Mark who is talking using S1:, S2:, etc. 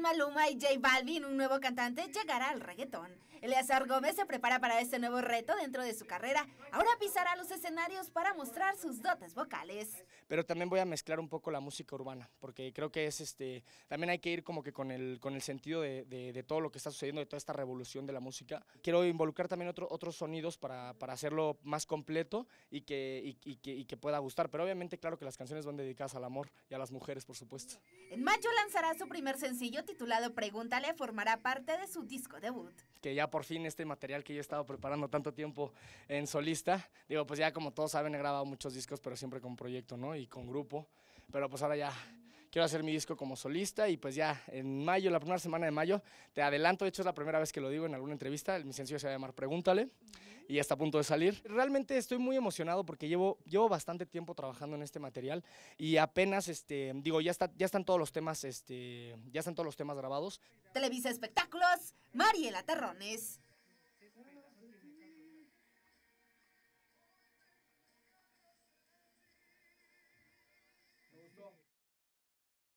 S1: Maluma y J Balvin, un nuevo cantante, llegará al reggaetón. Eleazar Gómez se prepara para este nuevo reto dentro de su carrera. Ahora pisará los escenarios para mostrar sus dotes vocales.
S2: Pero también voy a mezclar un poco la música urbana, porque creo que es este. También hay que ir como que con el, con el sentido de, de, todo lo que está sucediendo, de toda esta revolución de la música. Quiero involucrar también otros otros sonidos para, para, hacerlo más completo y que, y, que, y que pueda gustar. Pero obviamente, claro que las canciones van dedicadas al amor y a las mujeres, por supuesto.
S1: En mayo lanzará su primer sencillo titulado Pregúntale formará parte de su disco debut.
S2: Que ya por fin este material que yo he estado preparando tanto tiempo en solista, digo, pues ya como todos saben he grabado muchos discos, pero siempre con proyecto, ¿no? Y con grupo, pero pues ahora ya quiero hacer mi disco como solista y pues ya en mayo, la primera semana de mayo, te adelanto, de hecho es la primera vez que lo digo en alguna entrevista, mi sencillo se va a llamar Pregúntale y está a punto de salir. Realmente estoy muy emocionado porque llevo, llevo bastante tiempo trabajando en este material y apenas, este, digo, ya, está, ya están todos los temas, este, ya están todos los temas grabados.
S1: Televisa Espectáculos, Mariela Terrones.